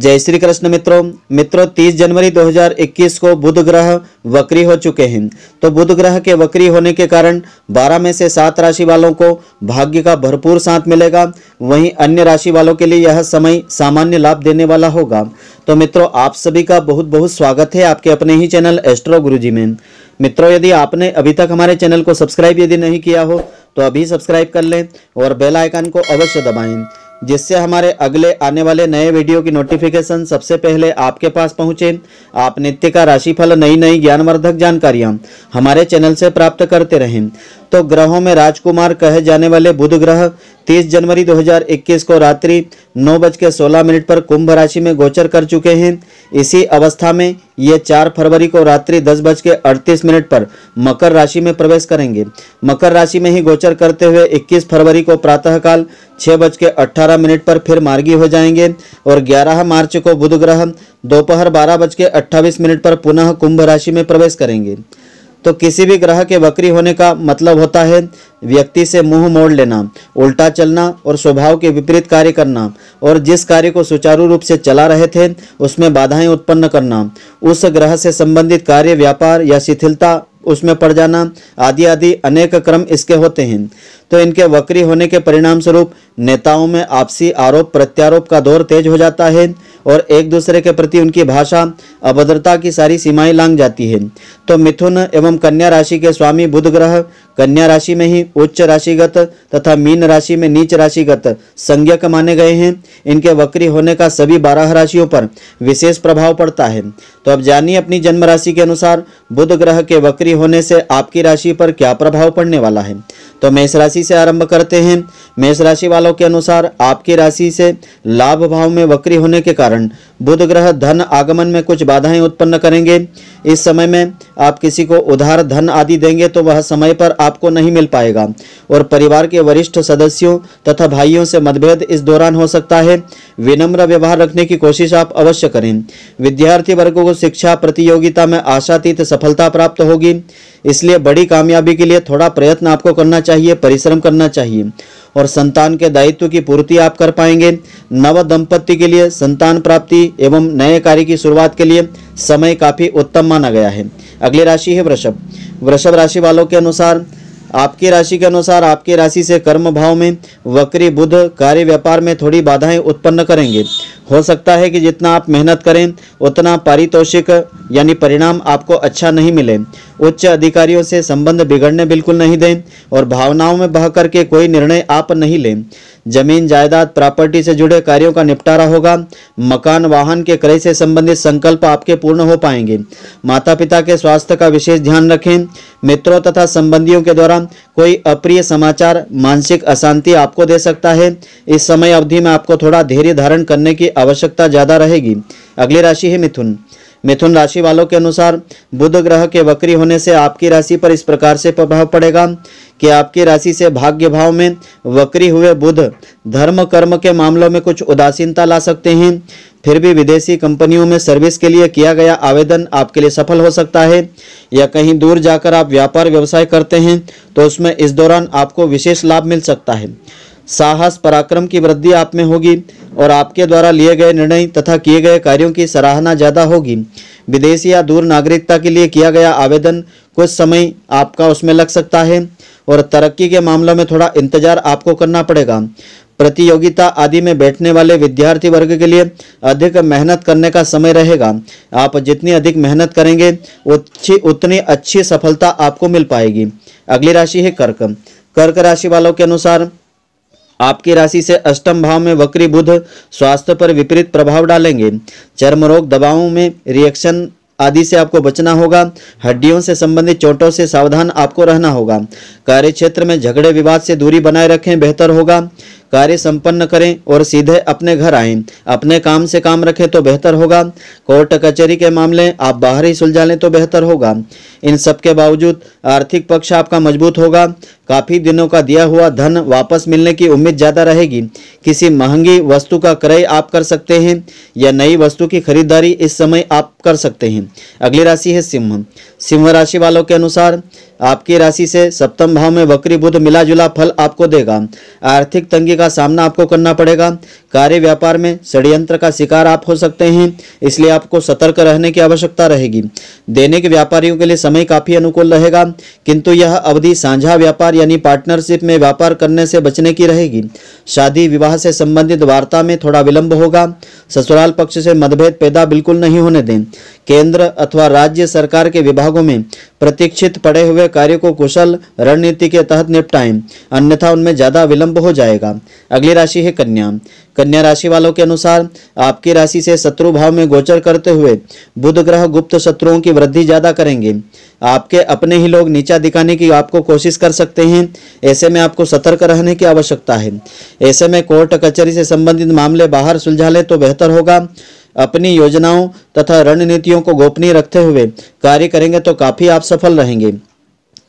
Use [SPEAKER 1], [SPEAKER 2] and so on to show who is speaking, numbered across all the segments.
[SPEAKER 1] जय श्री कृष्ण मित्रों मित्रों 30 जनवरी 2021 को बुध ग्रह वक्री हो चुके हैं तो बुध ग्रह के वक्री होने के कारण 12 में से सात राशि वालों को भाग्य का भरपूर साथ मिलेगा वहीं अन्य राशि वालों के लिए यह समय सामान्य लाभ देने वाला होगा तो मित्रों आप सभी का बहुत बहुत स्वागत है आपके अपने ही चैनल एस्ट्रो गुरु में मित्रों यदि आपने अभी तक हमारे चैनल को सब्सक्राइब यदि नहीं किया हो तो अभी सब्सक्राइब कर लें और बेल आइकन को अवश्य दबाएं जिससे हमारे अगले आने वाले नए वीडियो की नोटिफिकेशन सबसे पहले आपके पास पहुंचे आप नित्य का राशिफल नई नई ज्ञानवर्धक जानकारियां हमारे चैनल से प्राप्त करते रहें तो ग्रहों में राजकुमार कहे जाने वाले बुध ग्रह 30 जनवरी 2021 को रात्रि नौ बज के सोलह मिनट पर कुंभ राशि में गोचर कर चुके हैं इसी अवस्था में ये 4 फरवरी को रात्रि दस बज के अड़तीस मिनट पर मकर राशि में प्रवेश करेंगे मकर राशि में ही गोचर करते हुए 21 फरवरी को प्रातःकाल छः बज के मिनट पर फिर मार्गी हो जाएंगे और 11 मार्च को बुध ग्रह दोपहर बारह बज के मिनट पर पुनः कुंभ राशि में प्रवेश करेंगे तो किसी भी ग्रह के बकरी होने का मतलब होता है व्यक्ति से मुंह मोड़ लेना उल्टा चलना और स्वभाव के विपरीत कार्य करना और जिस कार्य को सुचारू रूप से चला रहे थे उसमें बाधाएं उत्पन्न करना उस ग्रह से संबंधित कार्य व्यापार या शिथिलता उसमें पड़ जाना आदि आदि अनेक क्रम इसके होते हैं तो इनके वक्री होने के परिणाम स्वरूप नेताओं में आपसी आरोप प्रत्यारोप का दौर तेज हो जाता है और एक दूसरे के प्रति उनकी भाषा अभद्रता की सारी सीमाएं लांग जाती है तो मिथुन एवं कन्या राशि के स्वामी बुध ग्रह कन्या राशि में ही उच्च राशिगत तथा मीन राशि में नीच राशिगत संज्ञक माने गए हैं इनके वक्री होने का सभी बारह राशियों पर विशेष प्रभाव पड़ता है तो अब जानिए अपनी जन्म राशि के अनुसार बुध ग्रह के वक्री के होने से आपकी राशि पर क्या प्रभाव पड़ने वाला है तो मेष राशि से आरंभ करते हैं मेष राशि वालों के अनुसार आपकी राशि से लाभ भाव में वक्री होने के कारण बुध ग्रह धन आगमन में कुछ बाधाएं उत्पन्न करेंगे इस समय में आप किसी को उधार धन आदि देंगे तो वह समय पर आपको नहीं मिल पाएगा और परिवार के वरिष्ठ सदस्यों तथा भाइयों से मतभेद इस दौरान हो सकता है विनम्र व्यवहार रखने की कोशिश आप अवश्य करें विद्यार्थी वर्गों को शिक्षा प्रतियोगिता में आशातीत सफलता प्राप्त होगी इसलिए बड़ी कामयाबी के लिए थोड़ा प्रयत्न आपको करना चाहिए परिश्रम करना चाहिए और संतान के दायित्व की पूर्ति आप कर पाएंगे नव दंपत्ति के लिए संतान प्राप्ति एवं नए कार्य की शुरुआत के लिए समय काफ़ी उत्तम माना गया है अगली राशि है वृषभ वृषभ राशि वालों के अनुसार आपकी राशि के अनुसार आपकी राशि से कर्म भाव में वक्री बुध कार्य व्यापार में थोड़ी बाधाएं उत्पन्न करेंगे हो सकता है कि जितना आप मेहनत करें उतना पारितोषिक यानी परिणाम आपको अच्छा नहीं मिले उच्च अधिकारियों से संबंध बिगड़ने बिल्कुल नहीं दें और भावनाओं में बह करके कोई निर्णय आप नहीं लें जमीन जायदाद प्रॉपर्टी से जुड़े कार्यों का निपटारा होगा मकान वाहन के क्रय से संबंधित संकल्प आपके पूर्ण हो पाएंगे माता पिता के स्वास्थ्य का विशेष ध्यान रखें मित्रों तथा संबंधियों के द्वारा कोई अप्रिय समाचार मानसिक अशांति आपको दे सकता है इस समय अवधि में आपको थोड़ा धैर्य धारण करने की आवश्यकता ज़्यादा रहेगी अगली राशि है मिथुन मिथुन राशि वालों के अनुसार बुध ग्रह के वक्री होने से आपकी राशि पर इस प्रकार से प्रभाव पड़ेगा कि आपकी राशि से भाग्य भाव में वक्री हुए बुध धर्म कर्म के मामलों में कुछ उदासीनता ला सकते हैं फिर भी विदेशी कंपनियों में सर्विस के लिए किया गया आवेदन आपके लिए सफल हो सकता है या कहीं दूर जाकर आप व्यापार व्यवसाय करते हैं तो उसमें इस दौरान आपको विशेष लाभ मिल सकता है साहस पराक्रम की वृद्धि आप में होगी और आपके द्वारा लिए गए निर्णय तथा किए गए कार्यों की सराहना ज़्यादा होगी विदेशी या दूर नागरिकता के लिए किया गया आवेदन कुछ समय आपका उसमें लग सकता है और तरक्की के मामलों में थोड़ा इंतजार आपको करना पड़ेगा प्रतियोगिता आदि में बैठने वाले विद्यार्थी वर्ग के लिए अधिक मेहनत करने का समय रहेगा आप जितनी अधिक मेहनत करेंगे उच्ची उतनी अच्छी सफलता आपको मिल पाएगी अगली राशि है कर्क कर्क राशि वालों के अनुसार आपकी राशि से अष्टम भाव में वक्री बुध स्वास्थ्य पर विपरीत प्रभाव डालेंगे चर्म रोग दवाओं में रिएक्शन आदि से आपको बचना होगा हड्डियों से संबंधित चोटों से सावधान आपको रहना होगा कार्य क्षेत्र में झगड़े विवाद से दूरी बनाए रखें बेहतर होगा कार्य संपन्न करें और सीधे अपने घर आएं अपने काम से काम रखें तो बेहतर होगा कोर्ट कचहरी के मामले आप बाहर ही सुलझा लें तो बेहतर होगा इन सब के बावजूद आर्थिक पक्ष आपका मजबूत होगा काफ़ी दिनों का दिया हुआ धन वापस मिलने की उम्मीद ज़्यादा रहेगी किसी महंगी वस्तु का क्रय आप कर सकते हैं या नई वस्तु की खरीदारी इस समय आप कर सकते हैं अगली राशि है सिंह सिंह राशि वालों के अनुसार आपकी राशि से सप्तम भाव में वक्री बुद्ध मिला जुला फल आपको देगा आर्थिक तंगी का सामना आपको करना पड़ेगा कार्य व्यापार में षड्यंत्र का शिकार आप हो सकते हैं इसलिए आपको सतर्क रहने की आवश्यकता रहेगी दैनिक व्यापारियों के लिए समय काफ़ी अनुकूल रहेगा किंतु यह अवधि साझा व्यापार यानी पार्टनरशिप में व्यापार करने से बचने की रहेगी शादी विवाह से संबंधित वार्ता में थोड़ा विलंब होगा ससुराल पक्ष से मतभेद पैदा बिल्कुल नहीं होने दें केंद्र अथवा राज्य सरकार के विभागों में प्रतीक्षित पड़े हुए कार्यों को कुशल रणनीति के तहत निपटाएं अन्यथा उनमें ज़्यादा विलंब हो जाएगा अगली राशि है कन्या कन्या राशि वालों के अनुसार आपकी राशि से शत्रु भाव में गोचर करते हुए बुध ग्रह गुप्त शत्रुओं की वृद्धि ज़्यादा करेंगे आपके अपने ही लोग नीचा दिखाने की आपको कोशिश कर सकते हैं ऐसे में आपको सतर्क रहने की आवश्यकता है ऐसे में कोर्ट कचहरी से संबंधित मामले बाहर सुलझा ले तो बेहतर होगा अपनी योजनाओं तथा रणनीतियों को गोपनीय रखते हुए कार्य करेंगे तो काफ़ी आप सफल रहेंगे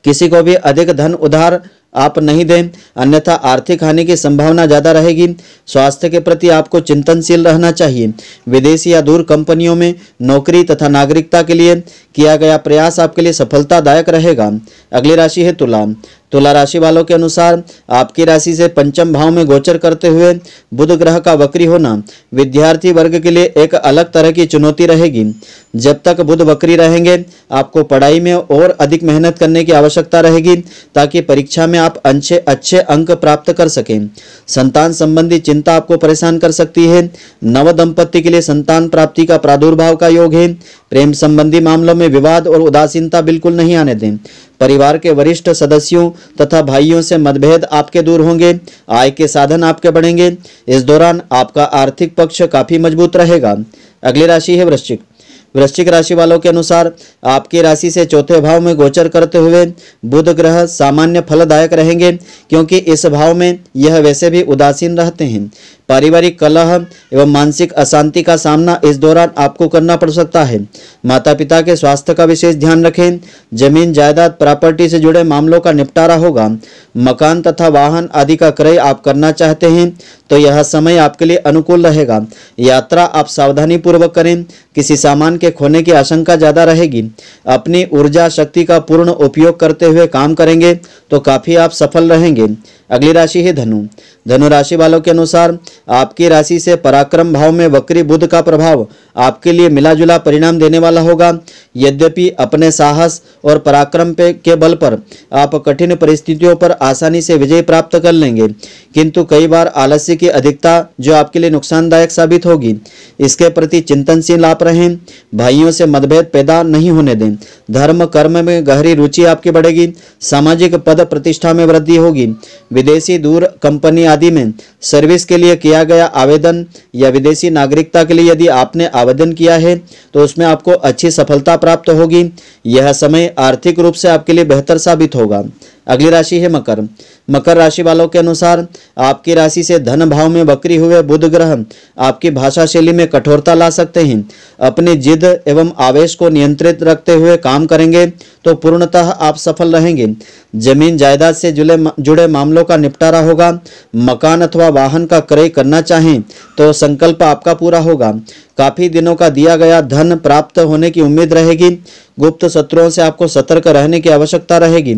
[SPEAKER 1] किसी को भी अधिक धन उधार आप नहीं दें अन्यथा आर्थिक हानि की संभावना ज़्यादा रहेगी स्वास्थ्य के प्रति आपको चिंतनशील रहना चाहिए विदेशी या दूर कंपनियों में नौकरी तथा नागरिकता के लिए किया गया प्रयास आपके लिए सफलतादायक रहेगा अगली राशि है तुला तुला तो राशि वालों के अनुसार आपकी राशि से पंचम भाव में गोचर करते हुए बुध ग्रह का वक्री होना विद्यार्थी वर्ग के लिए एक अलग तरह की चुनौती रहेगी जब तक बुध वक्री रहेंगे आपको पढ़ाई में और अधिक मेहनत करने की आवश्यकता रहेगी ताकि परीक्षा में आप अच्छे अच्छे अंक प्राप्त कर सकें संतान संबंधी चिंता आपको परेशान कर सकती है नव दंपत्ति के लिए संतान प्राप्ति का प्रादुर्भाव का योग है प्रेम संबंधी मामलों में विवाद और उदासीनता बिल्कुल नहीं आने दें परिवार के वरिष्ठ सदस्यों तथा भाइयों से मतभेद आपके दूर होंगे आय के साधन आपके बढ़ेंगे इस दौरान आपका आर्थिक पक्ष काफी मजबूत रहेगा अगली राशि है वृश्चिक वृश्चिक राशि वालों के अनुसार आपकी राशि से चौथे भाव में गोचर करते हुए बुध ग्रह सामान्य फलदायक रहेंगे क्योंकि इस भाव में यह वैसे भी उदासीन रहते हैं पारिवारिक कलह एवं मानसिक अशांति का सामना इस दौरान आपको करना पड़ सकता है माता पिता के स्वास्थ्य का विशेष ध्यान रखें जमीन जायदाद प्रॉपर्टी से जुड़े मामलों का निपटारा होगा मकान तथा वाहन आदि का क्रय आप करना चाहते हैं तो यह समय आपके लिए अनुकूल रहेगा यात्रा आप सावधानी पूर्वक करें किसी सामान के खोने की आशंका ज़्यादा रहेगी अपनी ऊर्जा शक्ति का पूर्ण उपयोग करते हुए काम करेंगे तो काफ़ी आप सफल रहेंगे अगली राशि है धनु धनु राशि वालों के अनुसार आपकी राशि से पराक्रम भाव में वक्री बुद्ध का प्रभाव आपके लिए मिला जुला परिणाम देने वाला होगा यद्यपि अपने साहस और पराक्रम पे के बल पर आप कठिन परिस्थितियों पर आसानी से विजय प्राप्त कर लेंगे किंतु कई बार आलस्य की अधिकता जो आपके लिए नुकसानदायक साबित होगी इसके प्रति चिंतनशील आप रहें भाइयों से मतभेद पैदा नहीं होने दें धर्म कर्म में गहरी रुचि आपकी बढ़ेगी सामाजिक पद प्रतिष्ठा में वृद्धि होगी विदेशी दूर कंपनी आदि में सर्विस के लिए किया गया आवेदन या विदेशी नागरिकता के लिए यदि आपने आवेदन किया है तो उसमें आपको अच्छी सफलता प्राप्त होगी यह समय आर्थिक रूप से आपके लिए बेहतर साबित होगा अगली राशि है मकर मकर राशि वालों के अनुसार आपकी राशि से धन भाव में बकरी हुए बुध ग्रह आपकी भाषा शैली में कठोरता ला सकते हैं अपनी जिद एवं आवेश को नियंत्रित रखते हुए काम करेंगे तो पूर्णतः आप सफल रहेंगे जमीन जायदाद से जुड़े जुड़े मामलों का निपटारा होगा मकान अथवा वाहन का क्रय करना चाहें तो संकल्प आपका पूरा होगा काफ़ी दिनों का दिया गया धन प्राप्त होने की उम्मीद रहेगी गुप्त शत्रुओं से आपको सतर्क रहने की आवश्यकता रहेगी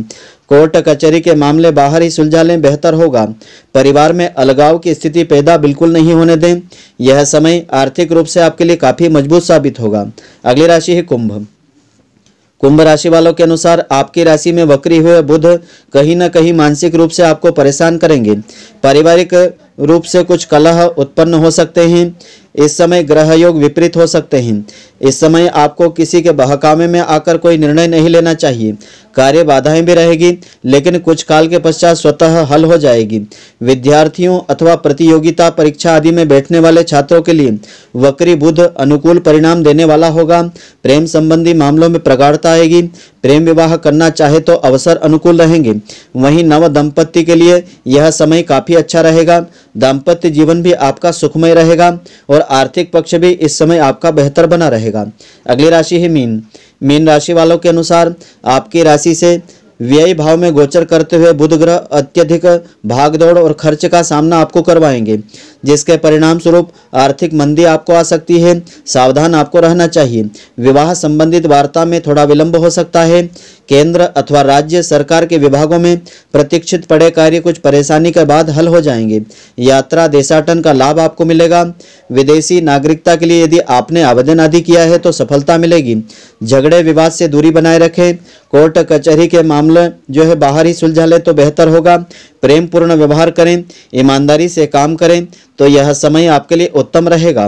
[SPEAKER 1] कोर्ट कचहरी के मामले बाहर ही सुलझा लें बेहतर होगा परिवार में अलगाव की स्थिति पैदा बिल्कुल नहीं होने दें यह समय आर्थिक रूप से आपके लिए काफ़ी मजबूत साबित होगा अगली राशि है कुंभ कुंभ राशि वालों के अनुसार आपकी राशि में वक्री हुए बुध कहीं ना कहीं मानसिक रूप से आपको परेशान करेंगे पारिवारिक रूप से कुछ कलह उत्पन्न हो सकते हैं इस समय ग्रह योग विपरीत हो सकते हैं इस समय आपको किसी के बहकामे में आकर कोई निर्णय नहीं लेना चाहिए कार्य बाधाएं भी रहेगी लेकिन कुछ काल के पश्चात स्वतः हल हो जाएगी विद्यार्थियों अथवा प्रतियोगिता परीक्षा आदि में बैठने वाले छात्रों के लिए वक्री बुध अनुकूल परिणाम देने वाला होगा प्रेम संबंधी मामलों में प्रगाढ़ता आएगी प्रेम विवाह करना चाहे तो अवसर अनुकूल रहेंगे वहीं नव दंपत्ति के लिए यह समय काफी अच्छा रहेगा दाम्पत्य जीवन भी आपका सुखमय रहेगा और आर्थिक पक्ष भी इस समय आपका बेहतर बना रहेगा अगली राशि है मीन मीन राशि वालों के अनुसार आपकी राशि से व्यय भाव में गोचर करते हुए बुध ग्रह अत्यधिक भागदौड़ और खर्च का सामना आपको करवाएंगे जिसके परिणाम स्वरूप आर्थिक मंदी आपको आ सकती है सावधान आपको रहना चाहिए विवाह संबंधित वार्ता में थोड़ा विलंब हो सकता है केंद्र अथवा राज्य सरकार के विभागों में प्रतीक्षित पड़े कार्य कुछ परेशानी के बाद हल हो जाएंगे यात्रा देशाटन का लाभ आपको मिलेगा विदेशी नागरिकता के लिए यदि आपने आवेदन आदि किया है तो सफलता मिलेगी झगड़े विवाद से दूरी बनाए रखें कोर्ट कचहरी के मामले जो है बाहर ही सुलझा ले तो बेहतर होगा प्रेम पूर्ण व्यवहार करें ईमानदारी से काम करें तो यह समय आपके लिए उत्तम रहेगा